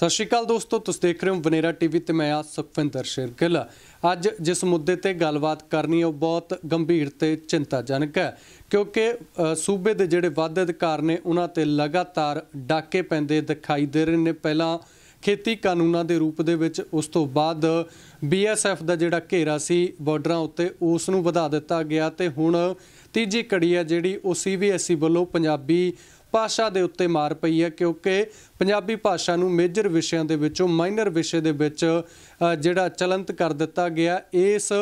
ਸਤਿ ਸ਼੍ਰੀ ਅਕਾਲ ਦੋਸਤੋ ਤੁਸੀਂ ਦੇਖ ਰਹੇ ਹੋ ਬਨੇਰਾ ਟੀਵੀ ਤੇ ਮੈਂ ਆ ਸੁਖਵਿੰਦਰ ਸ਼ਿਰਕਲ ਅੱਜ ਜਿਸ ਮੁੱਦੇ ਤੇ ਗੱਲਬਾਤ ਕਰਨੀ ਉਹ ਬਹੁਤ ਗੰਭੀਰ ਤੇ ਚਿੰਤਾਜਨਕ ਹੈ ਕਿਉਂਕਿ ਸੂਬੇ ਦੇ ਜਿਹੜੇ ਵੱਧ ਅਧਿਕਾਰ ਨੇ ਉਹਨਾਂ ਤੇ ਲਗਾਤਾਰ ਡਾਕੇ ਪੈਂਦੇ ਦਿਖਾਈ ਦੇ ਰਹੇ ਨੇ ਪਹਿਲਾਂ ਖੇਤੀ ਕਾਨੂੰਨਾਂ ਦੇ ਰੂਪ ਦੇ ਵਿੱਚ ਉਸ ਤੋਂ ਬਾਅਦ ਬੀਐਸਐਫ ਦਾ ਜਿਹੜਾ ਘੇਰਾ ਸੀ ਬਾਰਡਰਾਂ ਉੱਤੇ ਉਸ ਨੂੰ ਵਧਾ ਦਿੱਤਾ ਗਿਆ ਤੇ ਹੁਣ ਤੀਜੀ ਕੜੀ ਹੈ ਜਿਹੜੀ ਉਹ ਸੀਬੀਐਸਈ ਵੱਲੋਂ ਪੰਜਾਬੀ ਭਾਸ਼ਾ ਦੇ ਉੱਤੇ ਮਾਰ ਪਈ ਹੈ ਕਿਉਂਕਿ ਪੰਜਾਬੀ ਭਾਸ਼ਾ ਨੂੰ ਮੇਜਰ ਵਿਸ਼ਿਆਂ ਦੇ ਵਿੱਚੋਂ ਮਾਈਨਰ ਵਿਸ਼ੇ ਦੇ ਵਿੱਚ ਜਿਹੜਾ ਚਲੰਤ ਕਰ ਦਿੱਤਾ ਗਿਆ ਇਸ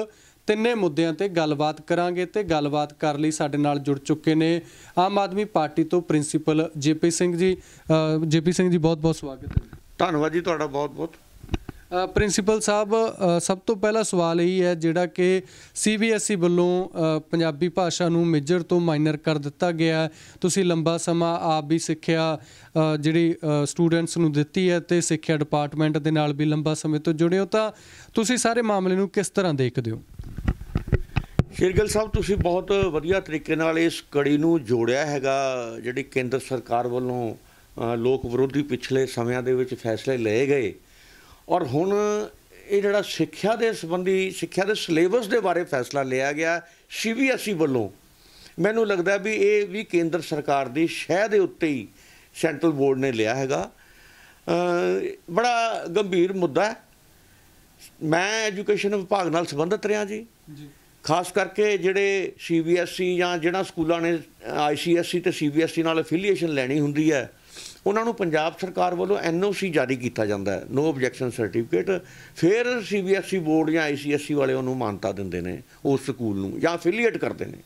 ਤਿੰਨੇ ਮੁੱਦਿਆਂ ਤੇ ਗੱਲਬਾਤ ਕਰਾਂਗੇ ਤੇ ਗੱਲਬਾਤ ਕਰ ਲਈ ਸਾਡੇ ਨਾਲ ਜੁੜ ਚੁੱਕੇ ਨੇ ਆਮ ਆਦਮੀ ਪਾਰਟੀ ਤੋਂ principal JP Singh ji JP Singh ਜੀ ਬਹੁਤ ਬਹੁਤ ਸਵਾਗਤ ਹੈ ਧੰਨਵਾਦ ਜੀ ਤੁਹਾਡਾ ਬਹੁਤ ਬਹੁਤ ਪ੍ਰਿੰਸੀਪਲ ਸਾਹਿਬ ਸਭ ਤੋਂ ਪਹਿਲਾ ਸਵਾਲ ਇਹ ਹੈ ਜਿਹੜਾ ਕਿ ਸੀਬੀਐਸਈ ਵੱਲੋਂ ਪੰਜਾਬੀ ਭਾਸ਼ਾ ਨੂੰ ਮੇਜਰ ਤੋਂ ਮਾਈਨਰ ਕਰ ਦਿੱਤਾ ਗਿਆ ਤੁਸੀਂ ਲੰਬਾ ਸਮਾਂ ਆਪ ਵੀ ਸਿੱਖਿਆ ਜਿਹੜੀ ਸਟੂਡੈਂਟਸ ਨੂੰ ਦਿੱਤੀ ਹੈ ਤੇ ਸਿੱਖਿਆ ਡਿਪਾਰਟਮੈਂਟ ਦੇ ਨਾਲ ਵੀ ਲੰਬਾ ਸਮੇਂ ਤੋਂ ਜੁੜੇ ਹੋ ਤਾਂ ਤੁਸੀਂ ਸਾਰੇ ਮਾਮਲੇ ਨੂੰ ਕਿਸ ਤਰ੍ਹਾਂ ਦੇਖਦੇ ਹੋ ਸ਼ੇਰਗਲ ਸਾਹਿਬ ਤੁਸੀਂ ਬਹੁਤ ਵਧੀਆ ਤਰੀਕੇ ਨਾਲ ਇਸ ਕੜੀ ਨੂੰ ਜੋੜਿਆ ਹੈਗਾ ਜਿਹੜੀ ਕੇਂਦਰ ਸਰਕਾਰ ਵੱਲੋਂ ਲੋਕ ਵਿਰੋਧੀ ਪਿਛਲੇ ਸਮਿਆਂ ਦੇ ਵਿੱਚ ਫੈਸਲੇ ਲਏ ਗਏ ਔਰ ਹੁਣ ਇਹ ਜਿਹੜਾ ਸਿੱਖਿਆ ਦੇ ਸੰਬੰਧੀ ਸਿੱਖਿਆ ਦੇ ਸਿਲੇਬਸ ਦੇ ਬਾਰੇ ਫੈਸਲਾ ਲਿਆ ਗਿਆ ਸੀਬੀਐਸਈ ਵੱਲੋਂ ਮੈਨੂੰ ਲੱਗਦਾ ਵੀ ਇਹ ਵੀ ਕੇਂਦਰ ਸਰਕਾਰ ਦੀ ਸ਼ਹਿ ਦੇ ਉੱਤੇ ਹੀ ਸੈਂਟਰਲ ਬੋਰਡ ਨੇ ਲਿਆ ਹੈਗਾ ਬੜਾ ਗੰਭੀਰ ਮੁੱਦਾ ਹੈ ਮੈਂ ਐਜੂਕੇਸ਼ਨ ਵਿਭਾਗ ਨਾਲ ਸੰਬੰਧਿਤ ਰਿਹਾ ਜੀ ਜੀ ਖਾਸ ਕਰਕੇ ਜਿਹੜੇ ਸੀਬੀਐਸਈ ਜਾਂ ਜਿਹੜਾ ਸਕੂਲਾਂ ਨੇ ਆਈਸੀਐਸਈ ਤੇ ਸੀਬੀਐਸਈ ਨਾਲ ਅਫੀਲੀਏਸ਼ਨ ਲੈਣੀ ਹੁੰਦੀ ਹੈ ਉਹਨਾਂ ਨੂੰ ਪੰਜਾਬ ਸਰਕਾਰ ਵੱਲੋਂ ਐਨਓਸੀ ਜਾਰੀ ਕੀਤਾ ਜਾਂਦਾ ਹੈ ਨੋ ਆਬਜੈਕਸ਼ਨ ਸਰਟੀਫਿਕੇਟ ਫਿਰ ਸੀਬੀਐਸਈ e ਬੋਰਡ ਜਾਂ ਆਈਸੀਐਸਈ e ਵਾਲੇ ਉਹਨੂੰ ਮਾਨਤਾ ਦਿੰਦੇ ਨੇ ਉਸ ਸਕੂਲ ਨੂੰ ਜਾਂ ਅਫੀਲੀਏਟ ਕਰਦੇ ਨੇ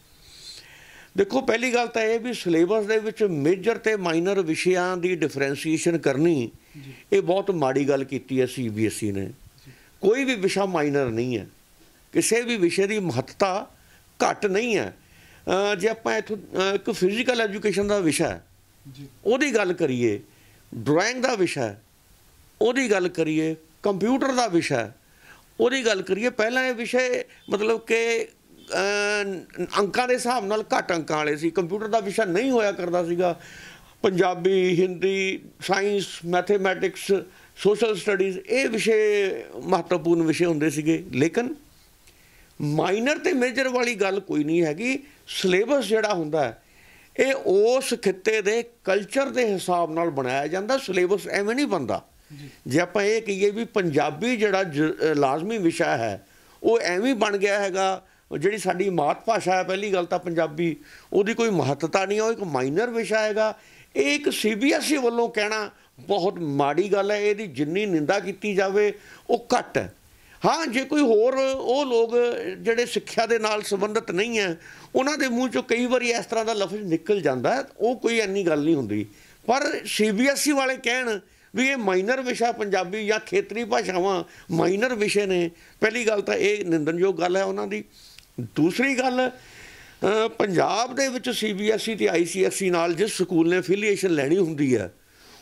ਦੇਖੋ ਪਹਿਲੀ ਗੱਲ ਤਾਂ ਇਹ ਵੀ ਸਿਲੇਬਸ ਦੇ ਵਿੱਚ ਮੇਜਰ ਤੇ ਮਾਈਨਰ ਵਿਸ਼ਿਆਂ ਦੀ ਡਿਫਰੈਂਸੀਏਸ਼ਨ ਕਰਨੀ ਇਹ ਬਹੁਤ ਮਾੜੀ ਗੱਲ ਕੀਤੀ ਹੈ ਸੀਬੀਐਸਈ e ਨੇ ਕੋਈ ਵੀ ਵਿਸ਼ਾ ਮਾਈਨਰ ਨਹੀਂ ਹੈ ਕਿਸੇ ਵੀ ਵਿਸ਼ੇ ਦੀ ਮਹੱਤਤਾ ਘੱਟ ਨਹੀਂ ਹੈ ਜੇ ਆਪਾਂ ਇੱਥੇ ਇੱਕ ਫਿਜ਼ੀਕਲ ਐਜੂਕੇਸ਼ਨ ਦਾ ਵਿਸ਼ਾ ਹੈ ਉਹਦੀ ਗੱਲ ਕਰੀਏ ਡਰਾਇੰਗ ਦਾ ਵਿਸ਼ਾ ਉਹਦੀ ਗੱਲ ਕਰੀਏ ਕੰਪਿਊਟਰ ਦਾ ਵਿਸ਼ਾ ਉਹਦੀ ਗੱਲ ਕਰੀਏ ਪਹਿਲਾਂ ਇਹ ਵਿਸ਼ੇ ਮਤਲਬ ਕਿ ਅੰਕਾਂ ਦੇ ਹਿਸਾਬ ਨਾਲ ਘੱਟ ਅੰਕਾਂ ਵਾਲੇ ਸੀ ਕੰਪਿਊਟਰ ਦਾ ਵਿਸ਼ਾ ਨਹੀਂ ਹੋਇਆ ਕਰਦਾ ਸੀਗਾ Punjabi Hindi science mathematics social studies ਇਹ ਵਿਸ਼ੇ ਮਹੱਤਵਪੂਰਨ ਵਿਸ਼ੇ ਹੁੰਦੇ ਸੀਗੇ ਲੇਕਿਨ ਮਾਈਨਰ ਤੇ ਮੇਜਰ ਵਾਲੀ ਗੱਲ ਕੋਈ ਨਹੀਂ ਹੈਗੀ ਸਿਲੇਬਸ ਜਿਹੜਾ ਹੁੰਦਾ ਹੈ ਇਹ ਉਸ ਖਿੱਤੇ ਦੇ ਕਲਚਰ ਦੇ ਹਿਸਾਬ ਨਾਲ ਬਣਾਇਆ ਜਾਂਦਾ ਸਿਲੇਬਸ ਐਵੇਂ ਨਹੀਂ ਬੰਦਾ ਜੇ ਆਪਾਂ ਇਹ ਕਹੀਏ ਵੀ ਪੰਜਾਬੀ ਜਿਹੜਾ ਲਾਜ਼ਮੀ ਵਿਸ਼ਾ ਹੈ ਉਹ ਐਵੇਂ ਬਣ ਗਿਆ ਹੈਗਾ ਜਿਹੜੀ ਸਾਡੀ ਮਾਤ ਭਾਸ਼ਾ ਹੈ ਪਹਿਲੀ ਗੱਲ ਤਾਂ ਪੰਜਾਬੀ ਉਹਦੀ ਕੋਈ ਮਹੱਤਤਾ ਨਹੀਂ ਹੈ ਉਹ ਇੱਕ ਮਾਈਨਰ ਵਿਸ਼ਾ ਹੈਗਾ ਇਹ ਇੱਕ ਸੀਬੀਐਸਈ e ਵੱਲੋਂ ਕਹਿਣਾ ਬਹੁਤ ਮਾੜੀ ਗੱਲ ਹੈ ਇਹਦੀ ਜਿੰਨੀ ਨਿੰਦਾ ਕੀਤੀ ਜਾਵੇ ਉਹ ਘੱਟ ਹੈ ਹਾਂ ਜੇ ਕੋਈ ਹੋਰ ਉਹ ਲੋਕ ਜਿਹੜੇ ਸਿੱਖਿਆ ਦੇ ਨਾਲ ਸੰਬੰਧਿਤ ਨਹੀਂ ਹੈ ਉਹਨਾਂ ਦੇ ਮੂੰਹ ਚੋਂ ਕਈ ਵਾਰੀ ਇਸ ਤਰ੍ਹਾਂ ਦਾ ਲਫ਼ਜ਼ ਨਿਕਲ ਜਾਂਦਾ ਉਹ ਕੋਈ ਐਨੀ ਗੱਲ ਨਹੀਂ ਹੁੰਦੀ ਪਰ ਸੀਬੀਐਸਈ ਵਾਲੇ ਕਹਿਣ ਵੀ ਇਹ ਮਾਈਨਰ ਵਿਸ਼ਾ ਪੰਜਾਬੀ ਜਾਂ ਖੇਤਰੀ ਭਾਸ਼ਾਵਾਂ ਮਾਈਨਰ ਵਿਸ਼ੇ ਨੇ ਪਹਿਲੀ ਗੱਲ ਤਾਂ ਇਹ ਨਿੰਦਨਯੋਗ ਗੱਲ ਹੈ ਉਹਨਾਂ ਦੀ ਦੂਸਰੀ ਗੱਲ ਪੰਜਾਬ ਦੇ ਵਿੱਚ ਸੀਬੀਐਸਈ ਤੇ ਆਈਸੀਐਸਈ ਨਾਲ ਜਿਸ ਸਕੂਲ ਨੇ ਅਫੀਲੀਏਸ਼ਨ ਲੈਣੀ ਹੁੰਦੀ ਹੈ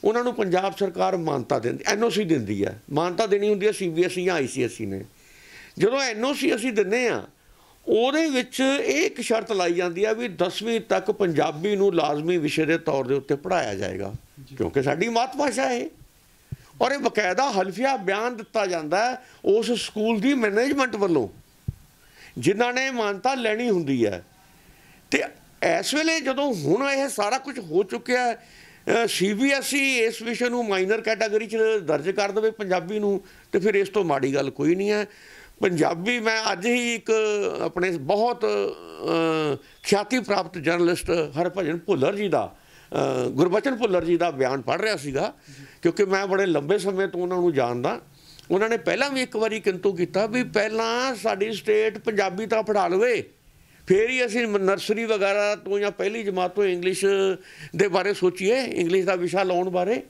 ਉਹਨਾਂ ਨੂੰ ਪੰਜਾਬ ਸਰਕਾਰ ਮਾਨਤਾ ਦਿੰਦੀ ਐਨਓਸੀ ਦਿੰਦੀ ਆ ਮਾਨਤਾ ਦੇਣੀ ਹੁੰਦੀ ਆ ਸੀਬੀਐਸਈ ਜਾਂ ਆਈਸੀਐਸਈ ਨੇ ਜਦੋਂ ਐਨਓਸੀ ਅਸੀਂ ਦਿੰਨੇ ਆ ਉਹਦੇ ਵਿੱਚ ਇਹ ਇੱਕ ਸ਼ਰਤ ਲਾਈ ਜਾਂਦੀ ਆ ਵੀ 10ਵੀਂ ਤੱਕ ਪੰਜਾਬੀ ਨੂੰ ਲਾਜ਼ਮੀ ਵਿਸ਼ੇ ਦੇ ਤੌਰ ਦੇ ਉੱਤੇ ਪੜਾਇਆ ਜਾਏਗਾ ਕਿਉਂਕਿ ਸਾਡੀ ਮਾਤ ਭਾਸ਼ਾ ਹੈ ਔਰ ਇਹ ਬਕਾਇਦਾ ਹਲਫੀਆ ਬਿਆਨ ਦਿੱਤਾ ਜਾਂਦਾ ਉਸ ਸਕੂਲ ਦੀ ਮੈਨੇਜਮੈਂਟ ਵੱਲੋਂ ਜਿਨ੍ਹਾਂ ਨੇ ਮਾਨਤਾ ਲੈਣੀ ਹੁੰਦੀ ਹੈ ਤੇ ਇਸ ਵੇਲੇ ਜਦੋਂ ਹੁਣ ਇਹ ਸਾਰਾ ਕੁਝ ਹੋ ਚੁੱਕਿਆ ਹੈ ਸੀਬੀਐਸਈ e ਇਸ ਵਿਸ਼ੇ ਨੂੰ ਮਾਈਨਰ ਕੈਟਾਗਰੀ 'ਚ ਦਰਜ ਕਰ ਦੇਵੇ ਪੰਜਾਬੀ ਨੂੰ ਤੇ ਫਿਰ ਇਸ ਤੋਂ ਮਾੜੀ ਗੱਲ ਕੋਈ ਨਹੀਂ ਹੈ ਪੰਜਾਬੀ ਮੈਂ ਅੱਜ ਹੀ ਇੱਕ ਆਪਣੇ ਬਹੁਤ ਖਿਆਤੀ ਪ੍ਰਾਪਤ ਜਰਨਲਿਸਟ ਹਰਭਜਨ ਭੁੱਲਰ ਜੀ ਦਾ ਗੁਰਬਚਨ ਭੁੱਲਰ ਜੀ ਦਾ ਬਿਆਨ ਪੜ ਰਿਹਾ ਸੀਗਾ ਕਿਉਂਕਿ ਮੈਂ ਬੜੇ ਲੰਬੇ ਸਮੇਂ ਤੋਂ ਉਹਨਾਂ ਨੂੰ ਜਾਣਦਾ ਉਹਨਾਂ ਨੇ ਪਹਿਲਾਂ ਵੀ ਇੱਕ ਵਾਰੀ ਕਿੰਤੂ ਕੀਤਾ ਵੀ ਪਹਿਲਾਂ ਸਾਡੀ ਸਟੇਟ ਪੰਜਾਬੀ ਤਾਂ ਫੜਾ ਲਵੇ ਫਿਰ ਹੀ ਅਸੀਂ ਨਰਸਰੀ ਵਗੈਰਾ ਤੋਂ ਜਾਂ ਪਹਿਲੀ ਜਮਾਤ ਤੋਂ ਇੰਗਲਿਸ਼ ਦੇ ਬਾਰੇ ਸੋਚੀਏ ਇੰਗਲਿਸ਼ ਦਾ ਵਿਸ਼ਾ ਲਾਉਣ ਬਾਰੇ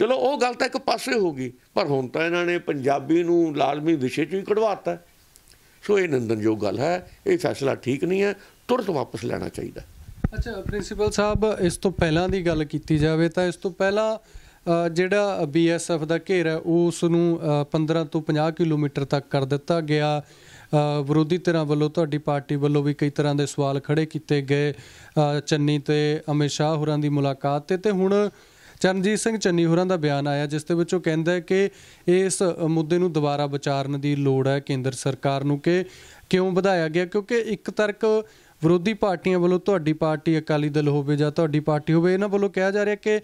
ਚਲੋ ਉਹ ਗੱਲ ਤਾਂ ਇੱਕ ਪਾਸੇ ਹੋ ਗਈ ਪਰ ਹੁਣ ਤਾਂ ਇਹਨਾਂ ਨੇ ਪੰਜਾਬੀ ਨੂੰ ਲਾਜ਼ਮੀ ਵਿਸ਼ੇ 'ਚ ਹੀ ਕਢਵਾਤਾ ਸੋ ਇਹ ਨੰਦਨਯੋਗ ਗੱਲ ਹੈ ਇਹ ਫੈਸਲਾ ਠੀਕ ਨਹੀਂ ਹੈ ਤੁਰਤ ਵਾਪਸ ਲੈਣਾ ਚਾਹੀਦਾ ਅੱਛਾ ਪ੍ਰਿੰਸੀਪਲ ਸਾਹਿਬ ਇਸ ਤੋਂ ਪਹਿਲਾਂ ਦੀ ਗੱਲ ਕੀਤੀ ਜਾਵੇ ਤਾਂ ਇਸ ਤੋਂ ਪਹਿਲਾਂ ਜਿਹੜਾ ਬੀਐਸਐਫ ਦਾ ਘੇਰਾ ਉਸ ਨੂੰ 15 ਤੋਂ 50 ਕਿਲੋਮੀਟਰ ਤੱਕ ਕਰ ਦਿੱਤਾ ਗਿਆ ਵਿਰੋਧੀ ਧਿਰਾਂ ਵੱਲੋਂ ਤੁਹਾਡੀ ਪਾਰਟੀ ਵੱਲੋਂ ਵੀ ਕਈ ਤਰ੍ਹਾਂ ਦੇ ਸਵਾਲ ਖੜੇ ਕੀਤੇ ਗਏ ਚੰਨੀ ਤੇ ਅਮੇਸ਼ਾ ਸ਼ਾਹ ਹੋਰਾਂ ਦੀ ਮੁਲਾਕਾਤ ਤੇ ਤੇ ਹੁਣ ਚਰਨਜੀਤ ਸਿੰਘ ਚੰਨੀ ਹੋਰਾਂ ਦਾ ਬਿਆਨ ਆਇਆ ਜਿਸ ਦੇ ਵਿੱਚ ਉਹ ਕਹਿੰਦਾ ਹੈ ਕਿ ਇਸ ਮੁੱਦੇ ਨੂੰ ਦੁਬਾਰਾ ਵਿਚਾਰਨ ਦੀ ਲੋੜ ਹੈ ਕੇਂਦਰ ਸਰਕਾਰ ਨੂੰ ਕਿ ਕਿਉਂ ਵਧਾਇਆ ਗਿਆ ਕਿਉਂਕਿ ਇੱਕ ਤਰਕ ਵਿਰੋਧੀ ਪਾਰਟੀਆਂ ਵੱਲੋਂ ਤੁਹਾਡੀ ਪਾਰਟੀ ਅਕਾਲੀ ਦਲ ਹੋਵੇ ਜਾਂ ਤੁਹਾਡੀ ਪਾਰਟੀ ਹੋਵੇ ਇਹਨਾਂ ਵੱਲੋਂ ਕਿਹਾ ਜਾ ਰਿਹਾ ਕਿ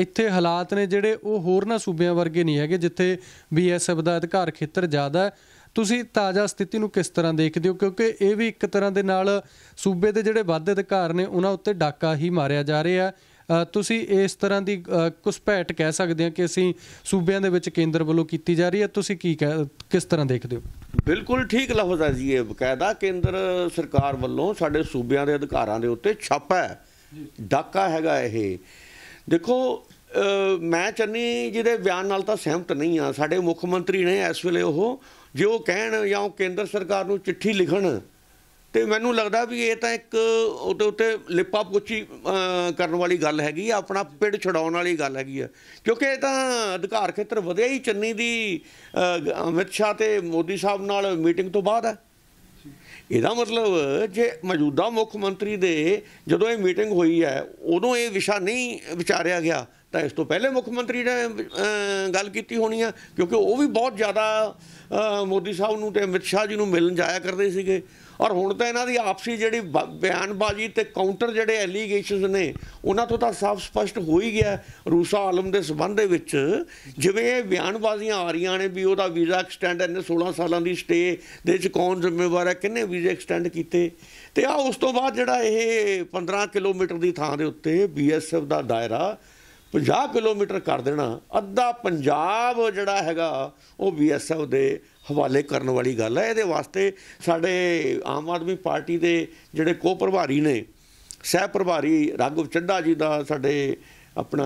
ਇੱਥੇ ਹਾਲਾਤ ਨੇ ਜਿਹੜੇ ਉਹ ਹੋਰ ਨਾ ਸੂਬਿਆਂ ਵਰਗੇ ਨਹੀਂ ਹੈਗੇ ਜਿੱਥੇ ਬੀਐਸਐਫ ਦਾ ਅਧਿਕਾਰ ਖੇਤਰ ਜ਼ਿਆਦਾ ਹੈ ਤੁਸੀਂ ਤਾਜ਼ਾ ਸਥਿਤੀ ਨੂੰ ਕਿਸ ਤਰ੍ਹਾਂ ਦੇਖਦੇ ਹੋ ਕਿਉਂਕਿ ਇਹ ਵੀ ਇੱਕ ਤਰ੍ਹਾਂ ਦੇ ਨਾਲ ਸੂਬੇ ਦੇ ਜਿਹੜੇ ਵੱਧ ਅਧਿਕਾਰ ਨੇ ਉਹਨਾਂ ਉੱਤੇ ਡਾਕਾ ਹੀ ਮਾਰਿਆ ਜਾ ਰਿਹਾ ਤੁਸੀਂ ਇਸ ਤਰ੍ਹਾਂ ਦੀ ਕੁਸਪੈਟ ਕਹਿ ਸਕਦੇ ਹਾਂ ਕਿ ਅਸੀਂ ਸੂਬਿਆਂ ਦੇ ਵਿੱਚ ਕੇਂਦਰ ਵੱਲੋਂ ਕੀਤੀ ਜਾ ਰਹੀ ਹੈ ਤੁਸੀਂ ਕੀ ਕਿਸ ਤਰ੍ਹਾਂ ਦੇਖਦੇ ਹੋ ਬਿਲਕੁਲ ਠੀਕ ਲਫ਼ਜ਼ ਹੈ ਜੀ ਇਹ ਬਕਾਇਦਾ ਕੇਂਦਰ ਸਰਕਾਰ ਵੱਲੋਂ ਸਾਡੇ ਸੂਬਿਆਂ ਦੇ ਅਧਿਕਾਰਾਂ ਦੇ ਉੱਤੇ ਛਾਪਾ ਹੈ ਡਾਕਾ ਹੈਗਾ ਇਹ ਦੇਖੋ ਮੈਂ ਚੰਨੀ ਜਿਹਦੇ ਬਿਆਨ ਨਾਲ ਤਾਂ ਸਹਿਮਤ ਨਹੀਂ ਆ ਸਾਡੇ ਮੁੱਖ ਮੰਤਰੀ ਨੇ ਇਸ ਵੇਲੇ ਉਹ ਜੇ ਉਹ ਕਹਿਣ ਜਾਂ ਉਹ ਕੇਂਦਰ ਸਰਕਾਰ ਨੂੰ ਚਿੱਠੀ ਲਿਖਣ ਤੇ ਮੈਨੂੰ ਲੱਗਦਾ ਵੀ ਇਹ ਤਾਂ ਇੱਕ ਉਹਦੇ ਉੱਤੇ ਲਿਪਾ ਪੁੱਛੀ ਕਰਨ ਵਾਲੀ ਗੱਲ ਹੈਗੀ ਆ ਆਪਣਾ ਪਿੜ ਛਡਾਉਣ ਵਾਲੀ ਗੱਲ ਹੈਗੀ ਆ ਕਿਉਂਕਿ ਇਹ ਤਾਂ ਅਧਿਕਾਰ ਖੇਤਰ ਵਧਿਆ ਹੀ ਚੰਨੀ ਦੀ ਅਮਿਤ ਸ਼ਾਹ ਤੇ ਮੋਦੀ ਸਾਹਿਬ ਨਾਲ ਮੀਟਿੰਗ ਤੋਂ ਬਾਅਦ ਹੈ ਇਹਦਾ ਮਤਲਬ ਜੇ ਮੌਜੂਦਾ ਮੁੱਖ ਮੰਤਰੀ ਦੇ ਜਦੋਂ ਇਹ ਮੀਟਿੰਗ ਹੋਈ ਹੈ ਉਦੋਂ ਇਹ ਵਿਸ਼ਾ ਨਹੀਂ ਵਿਚਾਰਿਆ ਗਿਆ ਤਾਂ ਇਸ ਤੋਂ ਪਹਿਲੇ ਮੁੱਖ ਮੰਤਰੀ ਨੇ ਗੱਲ ਕੀਤੀ ਹੋਣੀ ਆ ਕਿਉਂਕਿ ਉਹ ਵੀ ਬਹੁਤ ਜ਼ਿਆਦਾ ਮੋਦੀ ਸਾਹਿਬ ਨੂੰ ਤੇ ਅਮਿਤ ਸ਼ਾਹ ਜੀ ਨੂੰ ਮਿਲਣ ਜਾਇਆ ਕਰਦੇ ਸੀਗੇ ਔਰ ਹੁਣ ਤਾਂ ਇਹਨਾਂ ਦੀ ਆਪਸੀ ਜਿਹੜੀ ਬਿਆਨਬਾਜ਼ੀ ਤੇ ਕਾਊਂਟਰ ਜਿਹੜੇ ਐਲੀਗੇਸ਼ਨਸ ਨੇ ਉਹਨਾਂ ਤੋਂ ਤਾਂ ਸਾਫ਼ ਸਪਸ਼ਟ ਹੋ ਹੀ ਗਿਆ ਰੂਸਾ ਆਲਮ ਦੇ ਸਬੰਧ ਦੇ ਵਿੱਚ ਜਿਵੇਂ ਇਹ ਬਿਆਨਬਾਜ਼ੀਆਂ ਆ ਰਹੀਆਂ ਨੇ ਵੀ ਉਹਦਾ ਵੀਜ਼ਾ ਐਕਸਟੈਂਡ ਇਹਨੇ 16 ਸਾਲਾਂ ਦੀ ਸਟੇ ਦੇ ਵਿੱਚ ਕੌਣ ਜ਼ਿੰਮੇਵਾਰ ਹੈ ਕਿੰਨੇ ਵੀਜ਼ੇ ਐਕਸਟੈਂਡ ਕੀਤੇ ਤੇ ਆ ਉਸ ਤੋਂ ਬਾਅਦ ਜਿਹੜਾ ਇਹ 15 ਕਿਲੋਮੀਟਰ ਦੀ ਥਾਂ ਦੇ ਉੱਤੇ ਬੀਐਸਐਫ ਦਾ ਦਾਇਰਾ 50 ਕਿਲੋਮੀਟਰ ਕਰ ਦੇਣਾ ਅੱਧਾ ਪੰਜਾਬ ਜਿਹੜਾ ਹੈਗਾ ਉਹ ਬੀਐਸਐਫ ਦੇ ਹਵਾਲੇ ਕਰਨ ਵਾਲੀ ਗੱਲ ਹੈ ਇਹਦੇ ਵਾਸਤੇ ਸਾਡੇ ਆਮ ਆਦਮੀ ਪਾਰਟੀ ਦੇ ਜਿਹੜੇ ਕੋ ਪ੍ਰਭਾਰੀ ਨੇ ਸਹਿ ਪ੍ਰਭਾਰੀ ਰਾਘਵ ਚੱਡਾ ਜੀ ਦਾ ਸਾਡੇ ਆਪਣਾ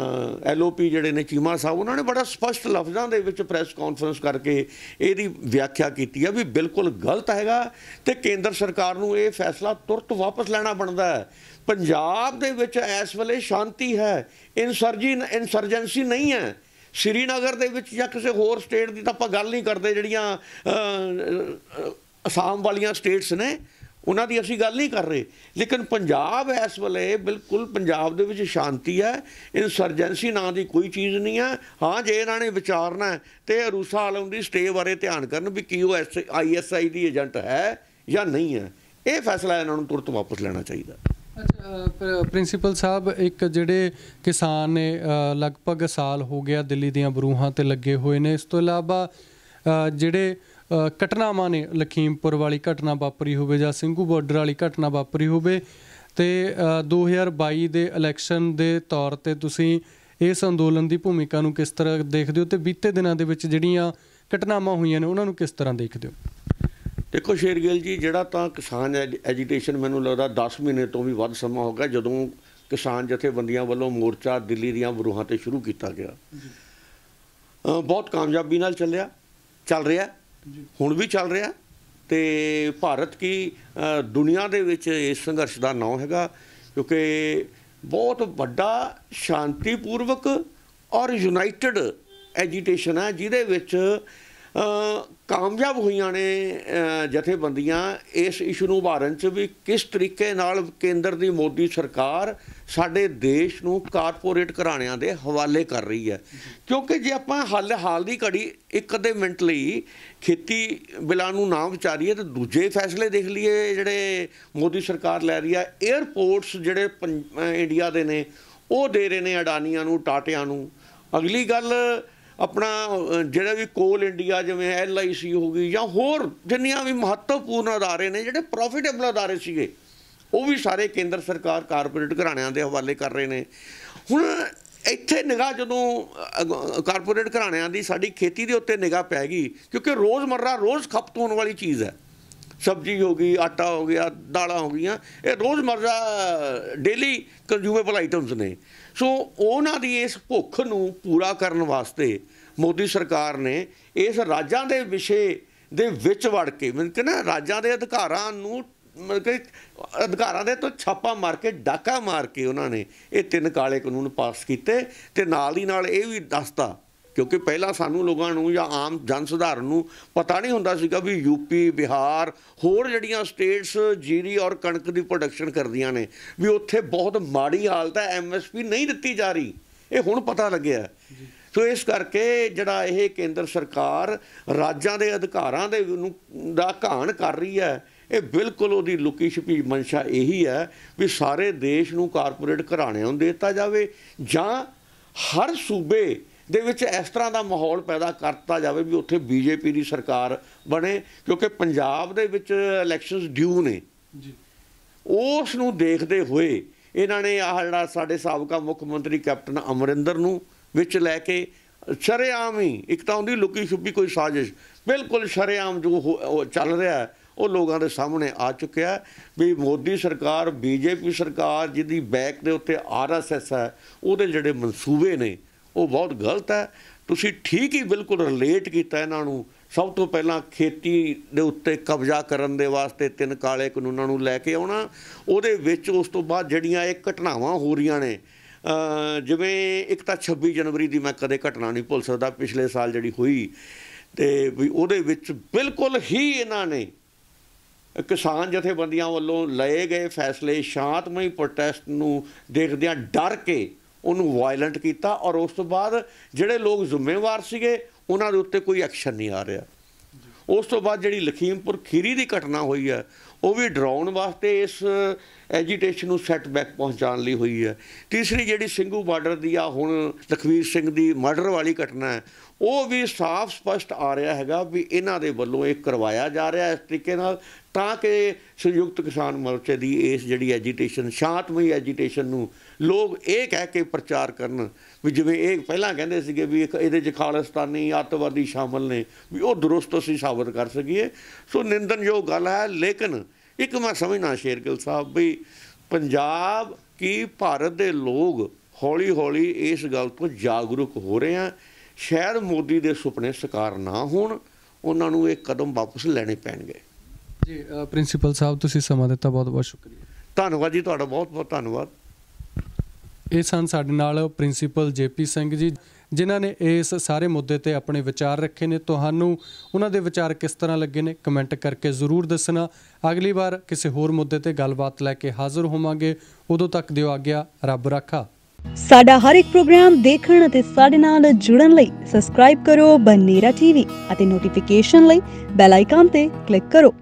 ਐਲਓਪੀ ਜਿਹੜੇ ਨੇ ਚੀਮਾ ਸਾਹਿਬ ਉਹਨਾਂ ਨੇ ਬੜਾ ਸਪਸ਼ਟ ਲਫ਼ਜ਼ਾਂ ਦੇ ਵਿੱਚ ਪ੍ਰੈਸ ਕਾਨਫਰੰਸ ਕਰਕੇ ਇਹਦੀ ਵਿਆਖਿਆ ਕੀਤੀ ਆ ਵੀ ਬਿਲਕੁਲ ਗਲਤ ਹੈਗਾ ਤੇ ਕੇਂਦਰ ਸਰਕਾਰ ਨੂੰ ਇਹ ਫੈਸਲਾ ਤੁਰਤ ਵਾਪਸ ਲੈਣਾ ਬਣਦਾ ਹੈ ਪੰਜਾਬ ਦੇ ਵਿੱਚ ਇਸ ਵੇਲੇ ਸ਼ਾਂਤੀ ਹੈ ਇਨਸਰਜੀ ਇਨਸਰਜੈਂਸੀ ਨਹੀਂ ਹੈ ਸ਼੍ਰੀਨਗਰ ਦੇ ਵਿੱਚ ਜਾਂ ਕਿਸੇ ਹੋਰ ਸਟੇਟ ਦੀ ਤਾਂ ਆਪਾਂ ਗੱਲ ਨਹੀਂ ਕਰਦੇ ਜਿਹੜੀਆਂ ਅਸਾਮ ਵਾਲੀਆਂ ਸਟੇਟਸ ਨੇ ਉਹਨਾਂ ਦੀ ਅਸੀਂ ਗੱਲ ਨਹੀਂ ਕਰ ਰਹੇ ਲੇਕਿਨ ਪੰਜਾਬ ਇਸ ਵੇਲੇ ਬਿਲਕੁਲ ਪੰਜਾਬ ਦੇ ਵਿੱਚ ਸ਼ਾਂਤੀ ਹੈ ਇਨਸਰਜੈਂਸੀ ਨਾਂ ਦੀ ਕੋਈ ਚੀਜ਼ ਨਹੀਂ ਹੈ ਹਾਂ ਜੇ ਇਹਨਾਂ ਨੇ ਵਿਚਾਰਨਾ ਤੇ ਰੂਸਾ ਆਲਮ ਦੀ ਸਟੇ ਬਾਰੇ ਧਿਆਨ ਕਰਨ ਵੀ ਕੀ ਉਹ ਆਈਐਸਆਈ ਦੀ ਏਜੰਟ ਹੈ ਜਾਂ ਨਹੀਂ ਹੈ ਇਹ ਫੈਸਲਾ ਇਹਨਾਂ ਨੂੰ ਤੁਰਤ ਵਾਪਸ ਲੈਣਾ ਚਾਹੀਦਾ ਪ੍ਰਿੰਸੀਪਲ ਸਾਹਿਬ ਇੱਕ ਜਿਹੜੇ ਕਿਸਾਨ ਨੇ ਲਗਭਗ ਸਾਲ ਹੋ ਗਿਆ ਦਿੱਲੀ ਦੀਆਂ ਬਰੂਹਾਂ ਤੇ ਲੱਗੇ ਹੋਏ ਨੇ ਇਸ ਤੋਂ ਇਲਾਵਾ ਜਿਹੜੇ ਘਟਨਾਵਾਂ ਨੇ ਲਖੀਮਪੁਰ ਵਾਲੀ ਘਟਨਾ ਵਾਪਰੀ ਹੋਵੇ ਜਾਂ ਸਿੰਘੂ ਬਾਰਡਰ ਵਾਲੀ ਘਟਨਾ ਵਾਪਰੀ ਹੋਵੇ ਤੇ 2022 ਦੇ ਇਲੈਕਸ਼ਨ ਦੇ ਤੌਰ ਤੇ ਤੁਸੀਂ ਇਸ ਅੰਦੋਲਨ ਦੀ ਭੂਮਿਕਾ ਨੂੰ ਕਿਸ ਤਰ੍ਹਾਂ ਦੇਖਦੇ ਹੋ ਤੇ ਬੀਤੇ ਦਿਨਾਂ ਦੇ ਵਿੱਚ ਜਿਹੜੀਆਂ ਘਟਨਾਵਾਂ ਹੋਈਆਂ ਨੇ ਉਹਨਾਂ ਨੂੰ ਕਿਸ ਤਰ੍ਹਾਂ ਦੇਖਦੇ ਹੋ ਦੇਖੋ ਸ਼ੇਰਗਿੱਲ ਜੀ ਜਿਹੜਾ ਤਾਂ ਕਿਸਾਨ ਐਜੀਟੇਸ਼ਨ ਮੈਨੂੰ ਲੱਗਦਾ 10 ਮਹੀਨੇ ਤੋਂ ਵੀ ਵੱਧ ਸਮਾਂ ਹੋ ਗਿਆ ਜਦੋਂ ਕਿਸਾਨ ਜਥੇਬੰਦੀਆਂ ਵੱਲੋਂ ਮੋਰਚਾ ਦਿੱਲੀ ਦੀਆਂ ਬਰੂਹਾਂ ਤੇ ਸ਼ੁਰੂ ਕੀਤਾ ਗਿਆ ਬਹੁਤ ਕਾਮਯਾਬੀ ਨਾਲ ਚੱਲਿਆ ਚੱਲ ਰਿਹਾ ਹੁਣ ਵੀ ਚੱਲ ਰਿਹਾ ਤੇ ਭਾਰਤ ਕੀ ਦੁਨੀਆ ਦੇ ਵਿੱਚ ਇਸ ਸੰਘਰਸ਼ ਦਾ ਨਾਮ ਹੈਗਾ ਕਿਉਂਕਿ ਬਹੁਤ ਵੱਡਾ ਸ਼ਾਂਤੀਪੂਰਵਕ ਔਰ ਯੂਨਾਈਟਿਡ ਐਜੀਟੇਸ਼ਨ ਹੈ ਜਿਹਦੇ ਵਿੱਚ ਕਾਮਯਾਬ ਹੋਈਆਂ ਨੇ ਜਥੇਬੰਦੀਆਂ ਇਸ ਇਸ਼ੂ ਨੂੰ ਭਾਰਨ 'ਚ ਵੀ ਕਿਸ ਤਰੀਕੇ ਨਾਲ ਕੇਂਦਰ ਦੀ ਮੋਦੀ ਸਰਕਾਰ ਸਾਡੇ ਦੇਸ਼ ਨੂੰ ਕਾਰਪੋਰੇਟ ਘਰਾਣਿਆਂ ਦੇ ਹਵਾਲੇ ਕਰ ਰਹੀ ਹੈ ਕਿਉਂਕਿ ਜੇ ਆਪਾਂ ਹਾਲ ਹਾਲ ਦੀ ਘੜੀ ਇੱਕ ਅਦੇ ਮਿੰਟ ਲਈ ਖੇਤੀ ਬਿਲਾਂ ਨੂੰ ਨਾ ਵਿਚਾਰੀਏ ਤੇ ਦੂਜੇ ਫੈਸਲੇ ਦੇਖ ਲਈਏ ਜਿਹੜੇ ਮੋਦੀ ਸਰਕਾਰ ਲੈ ਰਹੀ ਹੈ 에ਅਰਪੋਰਟਸ ਜਿਹੜੇ ਇੰਡੀਆ ਦੇ ਨੇ ਉਹ ਦੇ ਰਹੇ ਨੇ ਅਡਾਨੀਆਂ ਨੂੰ ਟਾਟਿਆਂ ਨੂੰ ਅਗਲੀ ਗੱਲ ਆਪਣਾ ਜਿਹੜਾ ਵੀ ਕੋਲ ਇੰਡੀਆ ਜਿਵੇਂ ਐਲਆਈਸੀ ਹੋ ਗਈ ਜਾਂ ਹੋਰ ਜਿੰਨੀਆਂ ਵੀ ਮਹੱਤਵਪੂਰਨ ਅਦਾਰੇ ਨੇ ਜਿਹੜੇ ਪ੍ਰੋਫਿਟੇਬਲ ਅਦਾਰੇ ਸੀਗੇ ਉਹ ਵੀ ਸਾਰੇ ਕੇਂਦਰ ਸਰਕਾਰ ਕਾਰਪੋਰੇਟ ਘਰਾਣਿਆਂ ਦੇ ਹਵਾਲੇ ਕਰ ਰਹੇ ਨੇ ਹੁਣ ਇੱਥੇ ਨਿਗਾਹ ਜਦੋਂ ਕਾਰਪੋਰੇਟ ਘਰਾਣਿਆਂ ਦੀ ਸਾਡੀ ਖੇਤੀ ਦੇ ਉੱਤੇ ਨਿਗਾਹ ਪੈ ਗਈ ਕਿਉਂਕਿ ਰੋਜ਼ਮਰਰਾ ਰੋਜ਼ ਖਪਤ ਹੋਣ ਵਾਲੀ ਚੀਜ਼ ਹੈ ਸਬਜ਼ੀ ਹੋ ਗਈ ਆਟਾ ਹੋ ਗਿਆ ਦਾਲਾਂ ਹੋ ਗਈਆਂ ਇਹ ਮਰਜ਼ਾ ਡੇਲੀ ਕੰਜ਼ਿਊਮੇਬਲ ਆਈਟਮਸ ਨੇ ਸੋ ਉਹਨਾਂ ਦੀ ਇਸ ਭੁੱਖ ਨੂੰ ਪੂਰਾ ਕਰਨ ਵਾਸਤੇ ਮੋਦੀ ਸਰਕਾਰ ਨੇ ਇਸ ਰਾਜਾਂ ਦੇ ਵਿਸ਼ੇ ਦੇ ਵਿੱਚ ਵੜ ਕੇ ਕਿ ਨਾ ਰਾਜਾਂ ਦੇ ਅਧਿਕਾਰਾਂ ਨੂੰ ਕਿ ਅਧਿਕਾਰਾਂ ਦੇ ਤੋਂ ਛਾਪਾ ਮਾਰ ਕੇ ਡਾਕਾ ਮਾਰ ਕੇ ਉਹਨਾਂ ਨੇ ਇਹ ਤਿੰਨ ਕਾਲੇ ਕਾਨੂੰਨ ਪਾਸ ਕੀਤੇ ਤੇ ਨਾਲ ਹੀ ਨਾਲ ਇਹ ਵੀ ਦੱਸਤਾ ਕਿਉਂਕਿ ਪਹਿਲਾਂ ਸਾਨੂੰ ਲੋਕਾਂ ਨੂੰ ਜਾਂ ਆਮ ਜਨ ਸਧਾਰਨ ਨੂੰ ਪਤਾ ਨਹੀਂ ਹੁੰਦਾ ਸੀਗਾ ਵੀ ਯੂਪੀ ਬਿਹਾਰ ਹੋਰ ਜਿਹੜੀਆਂ ਸਟੇਟਸ ਜੀਰੀ ਔਰ ਕਣਕ ਦੀ ਪ੍ਰੋਡਕਸ਼ਨ ਕਰਦੀਆਂ ਨੇ ਵੀ ਉੱਥੇ ਬਹੁਤ ਮਾੜੀ ਹਾਲਤ ਹੈ ਐਮਐਸਪੀ ਨਹੀਂ ਦਿੱਤੀ ਜਾ ਰਹੀ ਇਹ ਹੁਣ ਪਤਾ ਲੱਗਿਆ ਸੋ ਇਸ ਕਰਕੇ ਜਿਹੜਾ ਇਹ ਕੇਂਦਰ ਸਰਕਾਰ ਰਾਜਾਂ ਦੇ ਅਧਿਕਾਰਾਂ ਦੇ ਨੂੰ ਦਾ ਘਾਣ ਕਰ ਰਹੀ ਹੈ ਇਹ ਬਿਲਕੁਲ ਉਹਦੀ ਲੁਕੀ ਛਪੀ ਮਨਸ਼ਾ ਇਹੀ ਹੈ ਵੀ ਸਾਰੇ ਦੇਸ਼ ਨੂੰ ਕਾਰਪੋਰੇਟ ਘਰਾਣਿਆਂ ਨੂੰ ਦਿੱਤਾ ਜਾਵੇ ਜਾਂ ਹਰ ਸੂਬੇ ਦੇ ਵਿੱਚ ਇਸ ਤਰ੍ਹਾਂ ਦਾ ਮਾਹੌਲ ਪੈਦਾ ਕਰਤਾ ਜਾਵੇ ਵੀ ਉੱਥੇ ਬੀਜੇਪੀ ਦੀ ਸਰਕਾਰ ਬਣੇ ਕਿਉਂਕਿ ਪੰਜਾਬ ਦੇ ਵਿੱਚ ਇਲੈਕਸ਼ਨਸ ਡਿਊ ਨੇ ਜੀ ਉਸ ਨੂੰ ਦੇਖਦੇ ਹੋਏ ਇਹਨਾਂ ਨੇ ਆਹ ਜਿਹੜਾ ਸਾਡੇ ਸਾਬਕਾ ਮੁੱਖ ਮੰਤਰੀ ਕੈਪਟਨ ਅਮਰਿੰਦਰ ਨੂੰ ਵਿੱਚ ਲੈ ਕੇ ਸ਼ਰੇਆਮ ਹੀ ਇੱਕ ਤਾਂ ਉਹਦੀ ਲੁਕੀ ਛੁਪੀ ਕੋਈ ਸਾਜ਼ਿਸ਼ ਬਿਲਕੁਲ ਸ਼ਰੇਆਮ ਜੋ ਚੱਲ ਰਿਹਾ ਉਹ ਲੋਕਾਂ ਦੇ ਸਾਹਮਣੇ ਆ ਚੁੱਕਿਆ ਵੀ ਮੋਦੀ ਸਰਕਾਰ ਬੀਜੇਪੀ ਸਰਕਾਰ ਜਿਹਦੀ ਬੈਕ ਦੇ ਉੱਤੇ ਆਰਐਸਐਸ ਹੈ ਉਹਦੇ ਜਿਹੜੇ ਮਨਸੂਬੇ ਨੇ ਉਹ ਬਹੁਤ ਗਲਤ ਹੈ ਤੁਸੀਂ ਠੀਕ ਹੀ ਬਿਲਕੁਲ ਰਿਲੇਟ ਕੀਤਾ ਇਹਨਾਂ ਨੂੰ ਸਭ ਤੋਂ ਪਹਿਲਾਂ ਖੇਤੀ ਦੇ ਉੱਤੇ ਕਬਜ਼ਾ ਕਰਨ ਦੇ ਵਾਸਤੇ ਤਿੰਨ ਕਾਲੇ ਕਾਨੂੰਨਾਂ ਨੂੰ ਲੈ ਕੇ ਆਉਣਾ ਉਹਦੇ ਵਿੱਚ ਉਸ ਤੋਂ ਬਾਅਦ ਜਿਹੜੀਆਂ ਇਹ ਘਟਨਾਵਾਂ ਹੋ ਰਹੀਆਂ ਨੇ ਜਿਵੇਂ ਇੱਕ ਤਾਂ 26 ਜਨਵਰੀ ਦੀ ਮੈਂ ਕਦੇ ਘਟਨਾ ਨਹੀਂ ਭੁੱਲ ਸਕਦਾ ਪਿਛਲੇ ਸਾਲ ਜਿਹੜੀ ਹੋਈ ਤੇ ਵੀ ਉਹਦੇ ਵਿੱਚ ਬਿਲਕੁਲ ਹੀ ਇਹਨਾਂ ਨੇ ਕਿਸਾਨ ਜਥੇਬੰਦੀਆਂ ਵੱਲੋਂ ਲਏ ਗਏ ਫੈਸਲੇ ਸ਼ਾਂਤਮਈ ਪ੍ਰੋਟੈਸਟ ਨੂੰ ਦੇਖਦਿਆਂ ਡਰ ਕੇ ਉਹਨੂੰ ਵਾਇਲੈਂਟ ਕੀਤਾ ਔਰ ਉਸ ਤੋਂ ਬਾਅਦ ਜਿਹੜੇ ਲੋਕ ਜ਼ਿੰਮੇਵਾਰ ਸੀਗੇ ਉਹਨਾਂ ਦੇ ਉੱਤੇ ਕੋਈ ਐਕਸ਼ਨ ਨਹੀਂ ਆ ਰਿਹਾ ਉਸ ਤੋਂ ਬਾਅਦ ਜਿਹੜੀ ਲਖੀਮਪੁਰ ਖੀਰੀ ਦੀ ਘਟਨਾ ਹੋਈ ਹੈ ਉਹ ਵੀ ਡਰਾਉਣ ਵਾਸਤੇ ਇਸ ਐਜੀਟੇਸ਼ਨ ਨੂੰ ਸੈਟਬੈਕ ਪਹੁੰਚਾਉਣ ਲਈ ਹੋਈ ਹੈ ਤੀਸਰੀ ਜਿਹੜੀ ਸਿੰਘੂ ਬਾਰਡਰ ਦੀ ਆ ਹੁਣ ਲਖਵੀਰ ਸਿੰਘ ਦੀ ਮਰਡਰ ਵਾਲੀ ਘਟਨਾ ਹੈ ਉਹ ਵੀ ਸਾਫ਼ ਸਪਸ਼ਟ ਆ ਰਿਹਾ ਹੈਗਾ ਵੀ ਇਹਨਾਂ ਦੇ ਵੱਲੋਂ ਇਹ ਕਰਵਾਇਆ ਜਾ ਰਿਹਾ ਇਸ ਤਰੀਕੇ ਨਾਲ ਤਾਂ ਕਿ ਸੰਯੁਕਤ ਕਿਸਾਨ ਮੋਰਚੇ ਦੀ ਇਸ ਜਿਹੜੀ ਐਜੀਟੇਸ਼ਨ ਸ਼ਾਂਤਮਈ ਐਜੀਟੇਸ਼ਨ ਨੂੰ ਲੋਕ ਇਹ ਕਹਿ ਕੇ ਪ੍ਰਚਾਰ ਕਰਨ ਵੀ ਜਿਵੇਂ ਇਹ ਪਹਿਲਾਂ ਕਹਿੰਦੇ ਸੀਗੇ ਵੀ ਇਹਦੇ 'ਚ ਖਾਲਿਸਤਾਨੀ ਅੱਤਵਾਦੀ ਸ਼ਾਮਲ ਨੇ ਵੀ ਉਹ ਦਰੁਸਤ ਅਸੀਂ ਸਾਬਤ ਕਰ ਸਕੀਏ ਸੋ ਨਿੰਦਨਯੋਗ ਗੱਲ ਹੈ ਲੇਕਿਨ ਇੱਕ ਮੈਂ ਸਮਝਣਾ ਸ਼ੇਰਗਿਲ ਸਾਹਿਬ ਵੀ ਪੰਜਾਬ ਕੀ ਭਾਰਤ ਦੇ ਲੋਕ ਹੌਲੀ ਹੌਲੀ ਇਸ ਗੱਲ ਤੋਂ ਜਾਗਰੂਕ ਹੋ ਰਹੇ ਆ ਸ਼ਾਇਦ ਮੋਦੀ ਦੇ ਸੁਪਨੇ ਸਕਾਰ ਨਾ ਹੋਣ ਉਹਨਾਂ ਨੂੰ ਇਹ ਕਦਮ ਵਾਪਸ ਲੈਣੇ ਪੈਣਗੇ ਜੀ ਪ੍ਰਿੰਸੀਪਲ ਸਾਹਿਬ ਤੁਸੀਂ ਸਮਾਂ ਦਿੱਤਾ ਬਹੁਤ ਬਹੁਤ ਸ਼ੁਕਰੀਆ ਧੰਨਵਾਦ ਜੀ ਤੁਹਾਡਾ ਬਹੁਤ ਬਹੁਤ ਧੰਨਵਾਦ ਇਹ ਸਨ ਸਾਡੇ ਨਾਲ ਪ੍ਰਿੰਸੀਪਲ ਜੇਪੀ ਸਿੰਘ ਜੀ ਜਿਨ੍ਹਾਂ ਨੇ ਇਸ ਸਾਰੇ ਮੁੱਦੇ ਤੇ ਆਪਣੇ ਵਿਚਾਰ ਰੱਖੇ ਨੇ ਤੁਹਾਨੂੰ ਉਹਨਾਂ ਦੇ ਵਿਚਾਰ ਕਿਸ ਤਰ੍ਹਾਂ ਲੱਗੇ ਨੇ ਕਮੈਂਟ ਕਰਕੇ ਜ਼ਰੂਰ ਦੱਸਣਾ ਅਗਲੀ ਵਾਰ ਕਿਸੇ ਹੋਰ ਮੁੱਦੇ ਤੇ ਗੱਲਬਾਤ ਲੈ ਕੇ ਹਾਜ਼ਰ ਹੋਵਾਂਗੇ ਉਦੋਂ ਤੱਕ ਦਿਓ ਆਗਿਆ ਰੱਬ ਰਾਖਾ ਸਾਡਾ ਹਰ ਇੱਕ ਪ੍ਰੋਗਰਾਮ ਦੇਖਣ ਅਤੇ ਸਾਡੇ ਨਾਲ ਜੁੜਨ ਲਈ ਸਬਸਕ੍ਰਾਈਬ ਕਰੋ ਬਨੇਰਾ ਟੀਵੀ ਅਤੇ ਨੋਟੀਫਿਕੇਸ਼ਨ ਲਈ ਬੈਲ ਆਈਕਨ ਤੇ ਕਲਿੱਕ ਕਰੋ